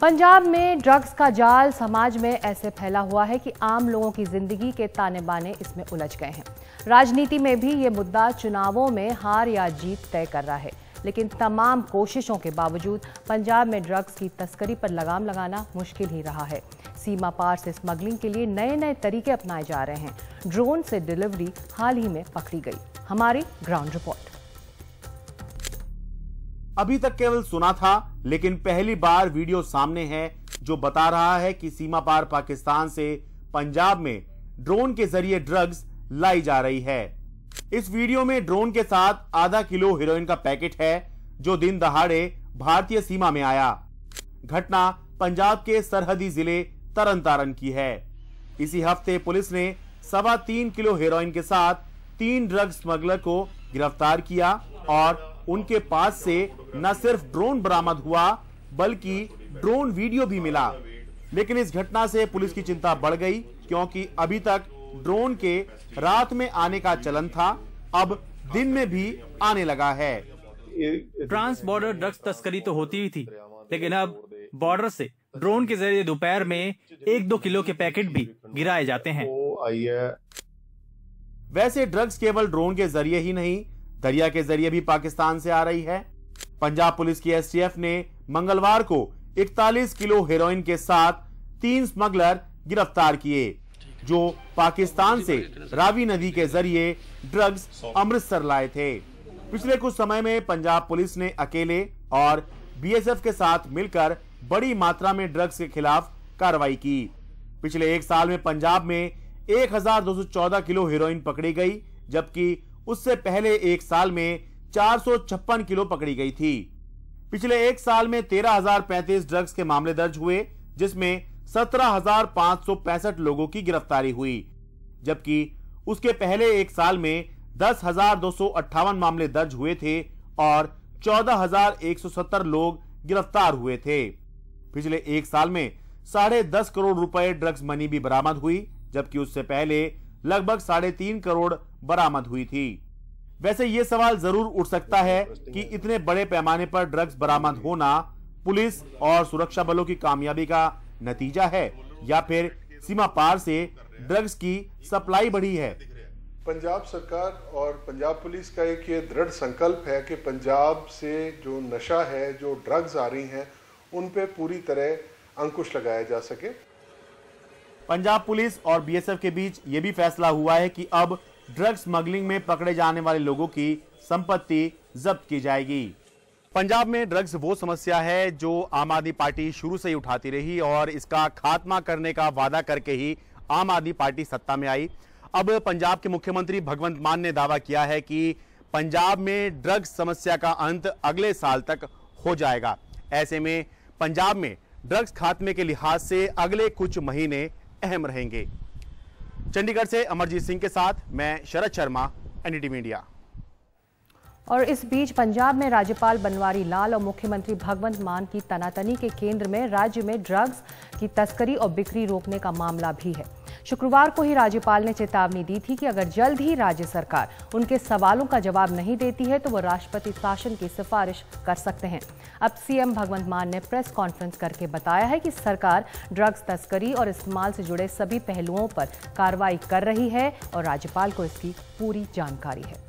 पंजाब में ड्रग्स का जाल समाज में ऐसे फैला हुआ है कि आम लोगों की जिंदगी के ताने बाने इसमें उलझ गए हैं राजनीति में भी ये मुद्दा चुनावों में हार या जीत तय कर रहा है लेकिन तमाम कोशिशों के बावजूद पंजाब में ड्रग्स की तस्करी पर लगाम लगाना मुश्किल ही रहा है सीमा पार से स्मगलिंग के लिए नए नए तरीके अपनाए जा रहे हैं ड्रोन से डिलीवरी हाल ही में पकड़ी गई हमारी ग्राउंड रिपोर्ट अभी तक केवल सुना था लेकिन पहली बार वीडियो सामने है जो बता रहा है कि सीमा पार पाकिस्तान से पंजाब में ड्रोन के जरिए ड्रग्स लाई जा रही है इस वीडियो में ड्रोन के साथ आधा किलो हीरोइन का पैकेट है जो दिन दहाड़े भारतीय सीमा में आया घटना पंजाब के सरहदी जिले तरन तारण की है इसी हफ्ते पुलिस ने सवा तीन किलो हीरोइन के साथ तीन ड्रग स्मगलर को गिरफ्तार किया और उनके पास से न सिर्फ ड्रोन बरामद हुआ बल्कि ड्रोन वीडियो भी मिला लेकिन इस घटना से पुलिस की चिंता बढ़ गई क्योंकि अभी तक ड्रोन के रात में आने का चलन था अब दिन में भी आने लगा है ट्रांस बॉर्डर ड्रग्स तस्करी तो होती ही थी लेकिन अब बॉर्डर से ड्रोन के जरिए दोपहर में एक दो किलो के पैकेट भी गिराए जाते हैं वैसे ड्रग्स केवल ड्रोन के जरिए ही नहीं दरिया के जरिए भी पाकिस्तान से आ रही है पंजाब पुलिस की एसटीएफ ने मंगलवार को 41 किलो हेरोइन के साथ तीन स्मगलर गिरफ्तार किए जो पाकिस्तान से रावी नदी के जरिए ड्रग्स अमृतसर लाए थे पिछले कुछ समय में पंजाब पुलिस ने अकेले और बीएसएफ के साथ मिलकर बड़ी मात्रा में ड्रग्स के खिलाफ कार्रवाई की पिछले एक साल में पंजाब में 1214 किलो हेरोइन पकड़ी गई जबकि उससे पहले एक साल में चार किलो पकड़ी गई थी पिछले एक साल में तेरह ड्रग्स के मामले दर्ज हुए जिसमें पैंसठ लोगों की गिरफ्तारी हुई जबकि उसके पहले एक साल में दस मामले दर्ज हुए थे और 14,170 लोग गिरफ्तार हुए थे पिछले एक साल में साढ़े दस करोड़ रुपए ड्रग्स मनी भी बरामद हुई जबकि उससे पहले लगभग साढ़े तीन करोड़ बरामद हुई थी वैसे ये सवाल जरूर उठ सकता है कि इतने बड़े पैमाने पर ड्रग्स बरामद होना पुलिस और सुरक्षा बलों की कामयाबी का नतीजा है या फिर सीमा पार से ड्रग्स की सप्लाई बढ़ी है पंजाब सरकार और पंजाब पुलिस का एक ये दृढ़ संकल्प है कि पंजाब से जो नशा है जो ड्रग्स आ रही हैं उन पे पूरी तरह अंकुश लगाया जा सके पंजाब पुलिस और बीएसएफ के बीच ये भी फैसला हुआ है कि अब ड्रग स्मगलिंग में पकड़े जाने वाले लोगों की संपत्ति जब्त की जाएगी पंजाब में ड्रग्स वो समस्या है जो आम आदमी पार्टी शुरू से ही उठाती रही और इसका खात्मा करने का वादा करके ही आम आदमी पार्टी सत्ता में आई अब पंजाब के मुख्यमंत्री भगवंत मान ने दावा किया है कि पंजाब में ड्रग्स समस्या का अंत अगले साल तक हो जाएगा ऐसे में पंजाब में ड्रग्स खात्मे के लिहाज से अगले कुछ महीने अहम रहेंगे चंडीगढ़ से अमरजीत सिंह के साथ मैं शरद शर्मा एनडीटीवी इंडिया और इस बीच पंजाब में राज्यपाल बनवारी लाल और मुख्यमंत्री भगवंत मान की तनातनी के केंद्र में राज्य में ड्रग्स की तस्करी और बिक्री रोकने का मामला भी है शुक्रवार को ही राज्यपाल ने चेतावनी दी थी कि अगर जल्द ही राज्य सरकार उनके सवालों का जवाब नहीं देती है तो वो राष्ट्रपति शासन की सिफारिश कर सकते हैं अब सीएम भगवंत मान ने प्रेस कॉन्फ्रेंस करके बताया है कि सरकार ड्रग्स तस्करी और इस्तेमाल से जुड़े सभी पहलुओं पर कार्रवाई कर रही है और राज्यपाल को इसकी पूरी जानकारी है